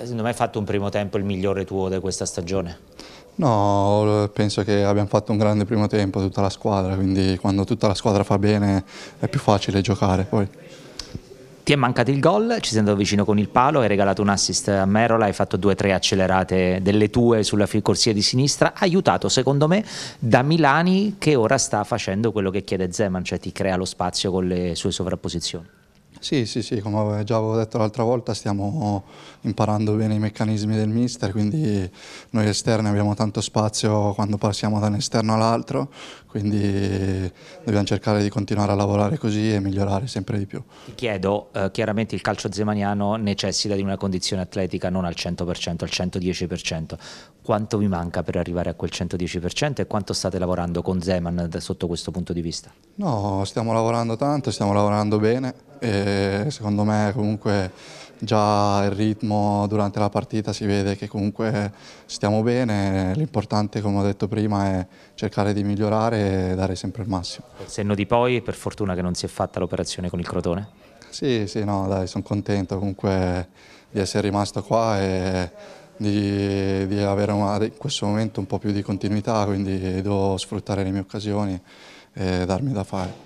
Eh, secondo me hai fatto un primo tempo il migliore tuo di questa stagione? No, penso che abbiamo fatto un grande primo tempo tutta la squadra, quindi quando tutta la squadra fa bene è più facile giocare poi. Ti è mancato il gol, ci sei andato vicino con il palo, hai regalato un assist a Merola, hai fatto due o tre accelerate delle tue sulla corsia di sinistra, aiutato secondo me da Milani che ora sta facendo quello che chiede Zeman, cioè ti crea lo spazio con le sue sovrapposizioni. Sì, sì, sì, come già avevo detto l'altra volta stiamo imparando bene i meccanismi del mister, quindi noi esterni abbiamo tanto spazio quando passiamo da un esterno all'altro, quindi dobbiamo cercare di continuare a lavorare così e migliorare sempre di più. Ti chiedo, eh, chiaramente il calcio zemaniano necessita di una condizione atletica non al 100%, al 110%, quanto vi manca per arrivare a quel 110% e quanto state lavorando con Zeman da, sotto questo punto di vista? No, stiamo lavorando tanto, stiamo lavorando bene e secondo me comunque già il ritmo durante la partita si vede che comunque stiamo bene, l'importante come ho detto prima è cercare di migliorare e dare sempre il massimo. Senno di poi, per fortuna che non si è fatta l'operazione con il Crotone? Sì, sì, no, dai, sono contento comunque di essere rimasto qua e di, di avere una, in questo momento un po' più di continuità, quindi devo sfruttare le mie occasioni e darmi da fare.